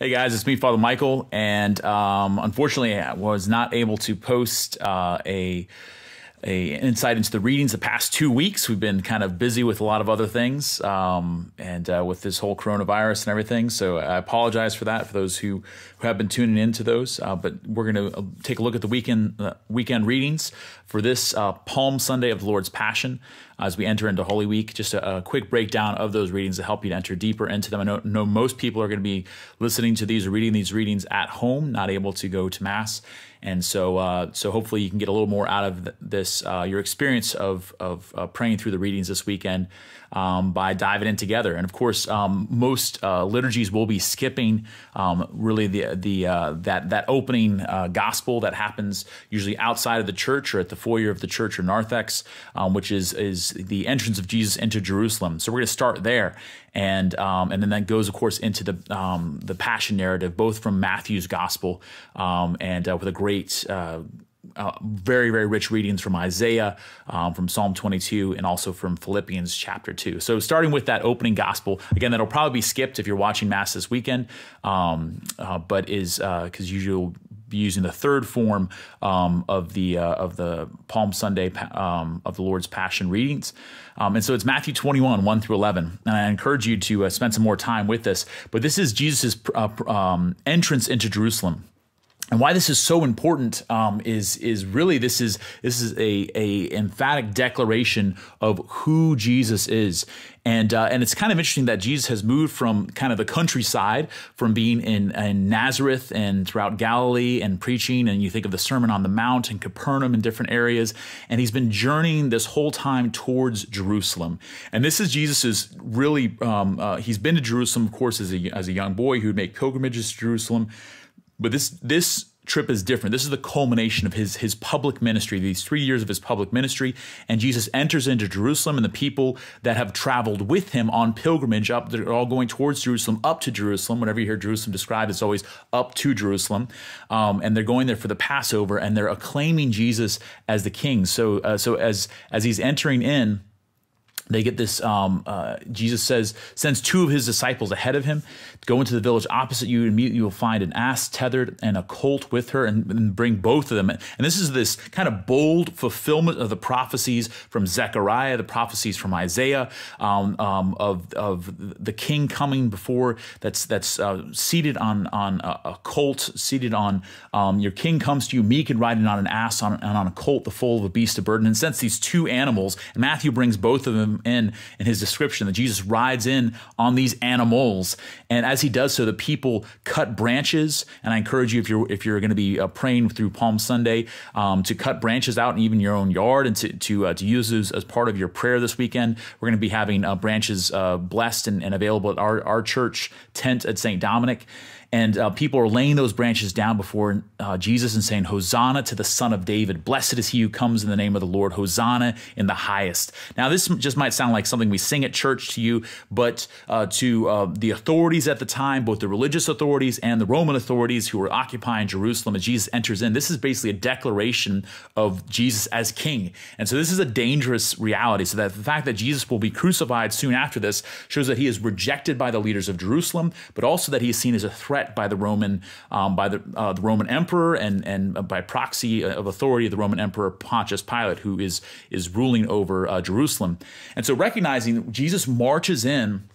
Hey guys, it's me, Father Michael, and um, unfortunately, I was not able to post uh, a a insight into the readings the past two weeks. We've been kind of busy with a lot of other things, um, and uh, with this whole coronavirus and everything. So I apologize for that for those who, who have been tuning into those. Uh, but we're going to uh, take a look at the weekend uh, weekend readings for this uh, Palm Sunday of the Lord's Passion uh, as we enter into Holy Week. Just a, a, quick breakdown of those readings to help you to enter deeper into them. I know, know most people are going to be listening to these or reading these readings at home, not able to go to mass. And so, uh, so hopefully you can get a little more out of this, uh, your experience of, of uh, praying through the readings this weekend um, by diving in together. And of course, um, most uh, liturgies will be skipping um, really the the uh, that that opening uh, gospel that happens usually outside of the church or at the foyer of the church or narthex, um, which is is the entrance of Jesus into Jerusalem. So we're going to start there, and um, and then that goes, of course, into the um, the passion narrative, both from Matthew's gospel and uh, with a great uh, uh, very, very rich readings from Isaiah, um, from Psalm 22, and also from Philippians chapter 2. So, starting with that opening gospel, again, that'll probably be skipped if you're watching Mass this weekend, um, uh, but is because uh, usually will be using the third form um, of, the, uh, of the Palm Sunday um, of the Lord's Passion readings. Um, and so it's Matthew 21, 1 through 11. And I encourage you to uh, spend some more time with this. But this is Jesus' pr- uh, um, entrance into Jerusalem and why this is so important um, is is really this is this is a a emphatic declaration of who Jesus is, and uh, and it's kind of interesting that Jesus has moved from kind of the countryside, from being in, in Nazareth and throughout Galilee and preaching, and you think of the Sermon on the Mount and Capernaum and different areas, and he's been journeying this whole time towards Jerusalem, and this is Jesus's really um, uh, he's been to Jerusalem, of course, as a as a young boy who would make pilgrimages to Jerusalem. But this this trip is different. This is the culmination of his his public ministry, these 3 years of his public ministry, and Jesus enters into Jerusalem and the people that have traveled with him on pilgrimage up they're all going towards Jerusalem, up to Jerusalem. Whenever you hear Jerusalem described, it's always up to Jerusalem. Um, and they're going there for the Passover and they're acclaiming Jesus as the king. So uh, so as as he's entering in, they get this um, uh, jesus says sends two of his disciples ahead of him go into the village opposite you and you will find an ass tethered and a colt with her and, and bring both of them in. and this is this kind of bold fulfillment of the prophecies from zechariah the prophecies from isaiah um, um, of, of the king coming before that's that's uh, seated on on a, a colt seated on um, your king comes to you meek and riding on an ass on, and on a colt the foal of a beast of burden and since these two animals matthew brings both of them in in his description that Jesus rides in on these animals, and as he does so, the people cut branches. And I encourage you if you're if you're going to be uh, praying through Palm Sunday um, to cut branches out and even your own yard and to to, uh, to use those as part of your prayer this weekend. We're going to be having uh, branches uh, blessed and, and available at our our church tent at St. Dominic and uh, people are laying those branches down before uh, Jesus and saying, Hosanna to the Son of David. Blessed is he who comes in the name of the Lord. Hosanna in the highest. Now, this just might sound like something we sing at church to you, but uh, to uh, the authorities at the time, both the religious authorities and the Roman authorities who were occupying Jerusalem, as Jesus enters in, this is basically a declaration of Jesus as king. And so, this is a dangerous reality. So, that the fact that Jesus will be crucified soon after this shows that he is rejected by the leaders of Jerusalem, but also that he is seen as a threat by the Roman, um, by the, uh, the Roman emperor emperor and and by proxy uh, of authority of the Roman emperor Pontius Pilate, who is is ruling over uh, Jerusalem. And so recognizing Jesus marches in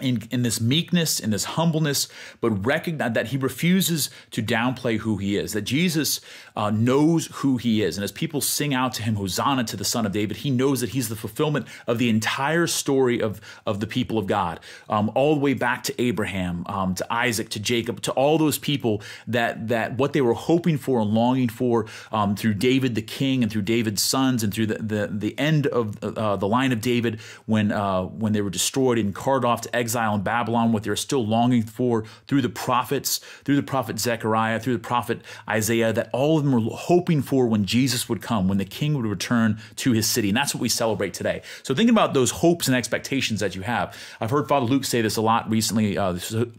in, in this meekness, in this humbleness, but recognize that he refuses to downplay who he is, that Jesus uh, knows who he is. And as people sing out to him, Hosanna to the Son of David, he knows that he's the fulfillment of the entire story of, of the people of God, um, all the way back to Abraham, um, to Isaac, to Jacob, to all those people that, that what they were hoping for and longing for um, through David the king and through David's sons and through the, the, the end of uh, the line of David when, uh, when they were destroyed and carted off to exile exile in Babylon, what they're still longing for through the prophets, through the prophet Zechariah, through the prophet Isaiah, that all of them were hoping for when Jesus would come, when the king would return to his city. And that's what we celebrate today. So think about those hopes and expectations that you have. I've heard Father Luke say this a lot recently, uh,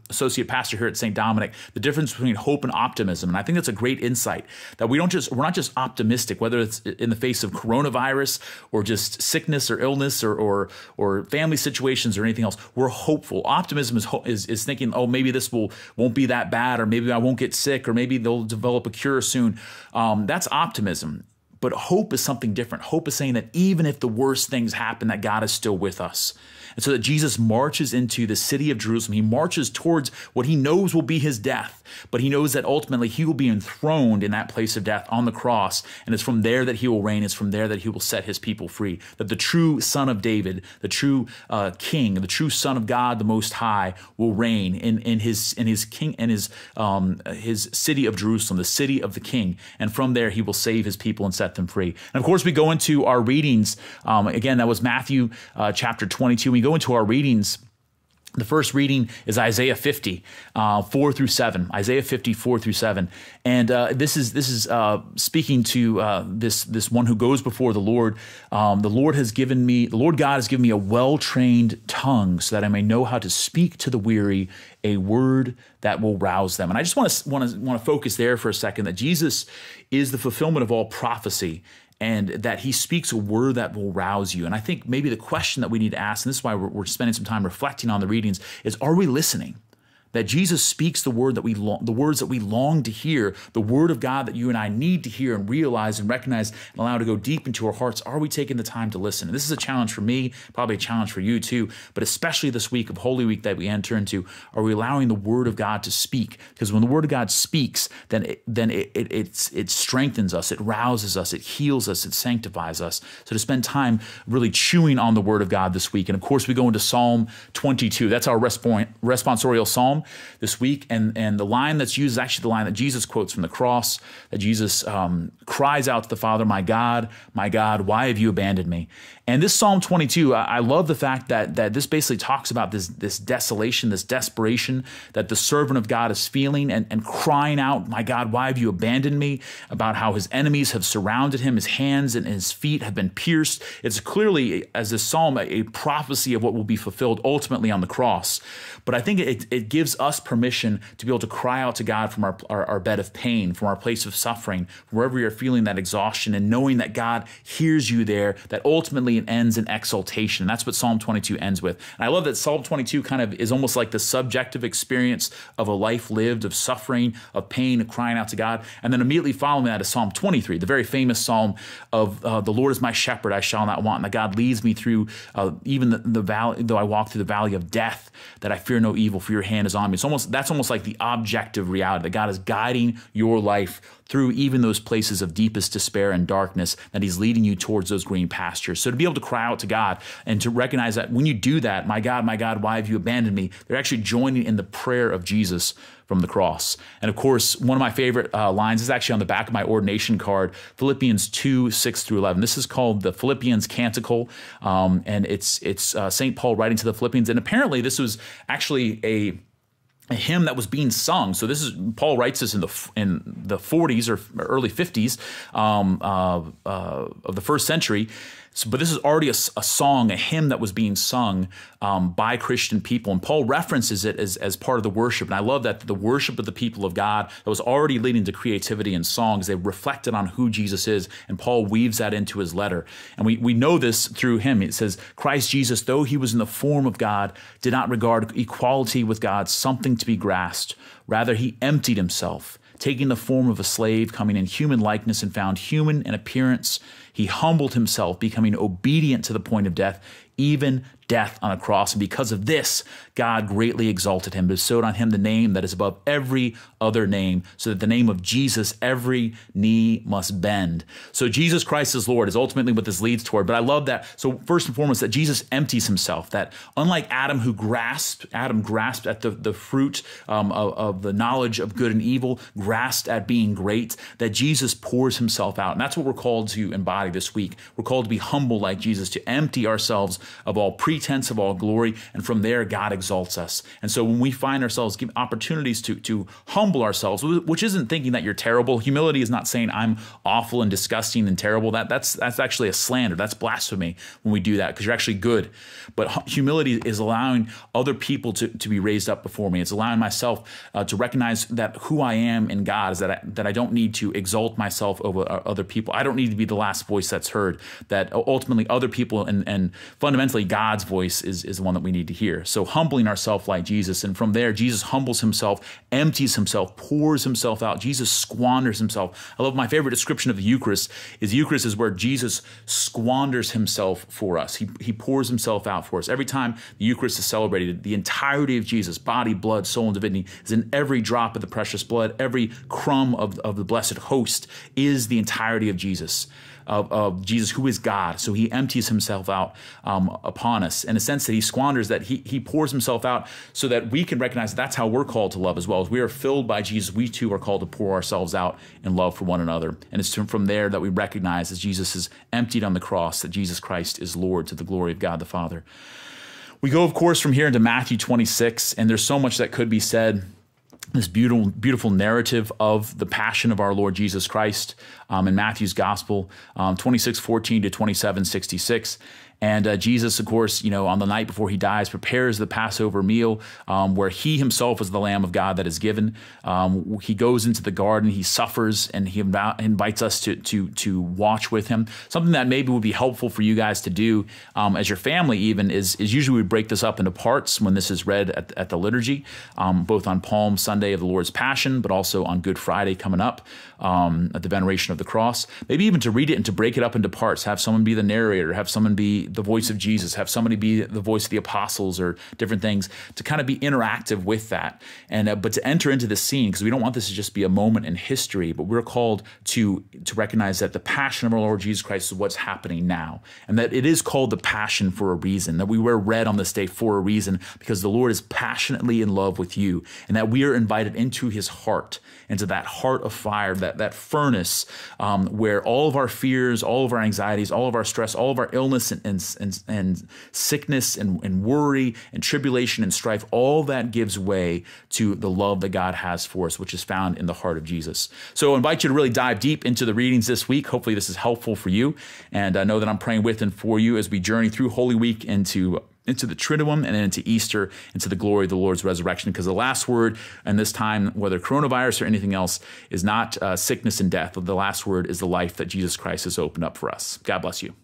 associate pastor here at St. Dominic, the difference between hope and optimism. And I think that's a great insight that we don't just, we're not just optimistic, whether it's in the face of coronavirus or just sickness or illness or, or, or family situations or anything else. We're hopeful hopeful. Optimism is, ho- is, is thinking, oh, maybe this will won't be that bad, or maybe I won't get sick, or maybe they'll develop a cure soon. Um, that's optimism. But hope is something different. Hope is saying that even if the worst things happen, that God is still with us. And so that Jesus marches into the city of Jerusalem. He marches towards what he knows will be his death, but he knows that ultimately he will be enthroned in that place of death on the cross. And it's from there that he will reign. It's from there that he will set his people free. That the true son of David, the true uh, king, the true son of God, the most high will reign in, in his, in his king, in his, um, his city of Jerusalem, the city of the king. And from there, he will save his people and set them free. And of course, we go into our readings. Um, again, that was Matthew uh, chapter 22. We go into our readings, the first reading is Isaiah 50, uh, 4 through 7. Isaiah 50, 4 through 7. And uh, this is, this is uh, speaking to uh, this, this one who goes before the Lord. Um, the Lord has given me, the Lord God has given me a well trained tongue so that I may know how to speak to the weary a word that will rouse them. And I just want to, want to, want to focus there for a second that Jesus is the fulfillment of all prophecy and that he speaks a word that will rouse you. And I think maybe the question that we need to ask, and this is why we're, we're spending some time reflecting on the readings, is are we listening? that Jesus speaks the word that we the words that we long to hear, the word of God that you and I need to hear and realize and recognize and allow to go deep into our hearts. Are we taking the time to listen? And this is a challenge for me, probably a challenge for you too, but especially this week of Holy Week that we enter into, are we allowing the word of God to speak? Because when the word of God speaks, then it, then it, it, it strengthens us, it rouses us, it heals us, it sanctifies us. So to spend time really chewing on the word of God this week. And of course, we go into Psalm 22. That's our responsorial psalm this week, and, and the line that's used is actually the line that Jesus quotes from the cross, that Jesus um, cries out to the Father, My God, my God, why have you abandoned me? And this Psalm 22, I, I love the fact that, that this basically talks about this, this desolation, this desperation that the servant of God is feeling and, and crying out, My God, why have you abandoned me? About how his enemies have surrounded him, his hands and his feet have been pierced. It's clearly, as this psalm, a, a prophecy of what will be fulfilled ultimately on the cross. But I think it, it gives gives us permission to be able to cry out to God from our, our, our bed of pain, from our place of suffering, wherever you're feeling that exhaustion, and knowing that God hears you there, that ultimately it ends in exaltation. And that's what Psalm 22 ends with. And I love that Psalm 22 kind of is almost like the subjective experience of a life lived, of suffering, of pain, of crying out to God. And then immediately following that is Psalm 23, the very famous psalm of uh, the Lord is my shepherd, I shall not want, and that God leads me through uh, even the, the valley, though I walk through the valley of death, that I fear no evil, for your hand is it's almost that's almost like the objective reality that God is guiding your life through even those places of deepest despair and darkness, that He's leading you towards those green pastures. So to be able to cry out to God and to recognize that when you do that, my God, my God, why have you abandoned me? They're actually joining in the prayer of Jesus from the cross. And of course, one of my favorite uh, lines is actually on the back of my ordination card, Philippians 2, 6 through 11. This is called the Philippians Canticle, um, and it's, it's uh, St. Paul writing to the Philippians. And apparently, this was actually a a hymn that was being sung. So this is Paul writes this in the in the 40s or early 50s um, uh, uh, of the first century. So, but this is already a, a, song, a hymn that was being sung um, by Christian people. And Paul references it as, as part of the worship. And I love that the worship of the people of God that was already leading to creativity and songs. They reflected on who Jesus is. And Paul weaves that into his letter. And we, we know this through him. It says, Christ Jesus, though he was in the form of God, did not regard equality with God something to be grasped. Rather, he emptied himself, taking the form of a slave, coming in human likeness and found human in appearance he humbled himself, becoming obedient to the point of death, even death on a cross. And because of this, God greatly exalted him, bestowed on him the name that is above every other name, so that the name of Jesus every knee must bend. So Jesus Christ is Lord is ultimately what this leads toward. But I love that. So first and foremost, that Jesus empties himself, that unlike Adam who grasped, Adam grasped at the, the fruit um, of, of the knowledge of good and evil, grasped at being great, that Jesus pours himself out. And that's what we're called to embody this week. We're called to be humble like Jesus, to empty ourselves of all pretense, of all glory, and from there, God exalts us. And so when we find ourselves given opportunities to, to humble ourselves, which isn't thinking that you're terrible, humility is not saying I'm awful and disgusting and terrible. That, that's, that's actually a slander. That's blasphemy when we do that because you're actually good. But humility is allowing other people to, to be raised up before me. It's allowing myself uh, to recognize that who I am in God is that I, that I don't need to exalt myself over uh, other people. I don't need to be the last voice voice that's heard that ultimately other people and, and fundamentally God's voice is, is the one that we need to hear. So humbling ourselves like Jesus. And from there, Jesus humbles himself, empties himself, pours himself out. Jesus squanders himself. I love my favorite description of the Eucharist is the Eucharist is where Jesus squanders himself for us. He, he pours himself out for us. Every time the Eucharist is celebrated, the entirety of Jesus, body, blood, soul, and divinity is in every drop of the precious blood, every crumb of, of the blessed host is the entirety of Jesus of, of Jesus, who is God. So he empties himself out um, upon us in a sense that he squanders, that he, he pours himself out so that we can recognize that's how we're called to love as well. As we are filled by Jesus, we too are called to pour ourselves out in love for one another. And it's from there that we recognize as Jesus is emptied on the cross that Jesus Christ is Lord to the glory of God the Father. We go, of course, from here into Matthew 26, and there's so much that could be said this beautiful, beautiful narrative of the passion of our Lord Jesus Christ um, in Matthew's Gospel, um, 26, 14 to 27, 66. And uh, Jesus, of course, you know, on the night before he dies, prepares the Passover meal um, where he himself is the Lamb of God that is given. Um, he goes into the garden, he suffers, and he inv invites us to, to, to watch with him. Something that maybe would be helpful for you guys to do um, as your family, even, is, is usually we break this up into parts when this is read at, at the liturgy, um, both on Palm Sunday of the Lord's Passion, but also on Good Friday coming up um, at the veneration of of the cross, maybe even to read it and to break it up into parts, have someone be the narrator, have someone be the voice of Jesus, have somebody be the voice of the apostles or different things to kind of be interactive with that. And uh, but to enter into the scene because we don't want this to just be a moment in history, but we're called to to recognize that the passion of our Lord Jesus Christ is what's happening now and that it is called the passion for a reason, that we wear red on this day for a reason because the Lord is passionately in love with you and that we are invited into his heart, into that heart of fire, that that furnace um, where all of our fears, all of our anxieties, all of our stress, all of our illness and, and, and, and sickness and, and worry and tribulation and strife, all that gives way to the love that God has for us, which is found in the heart of Jesus. So I invite you to really dive deep into the readings this week. Hopefully, this is helpful for you. And I know that I'm praying with and for you as we journey through Holy Week into into the Triduum and then into Easter, into the glory of the Lord's resurrection. Because the last word, and this time, whether coronavirus or anything else, is not uh, sickness and death. The last word is the life that Jesus Christ has opened up for us. God bless you.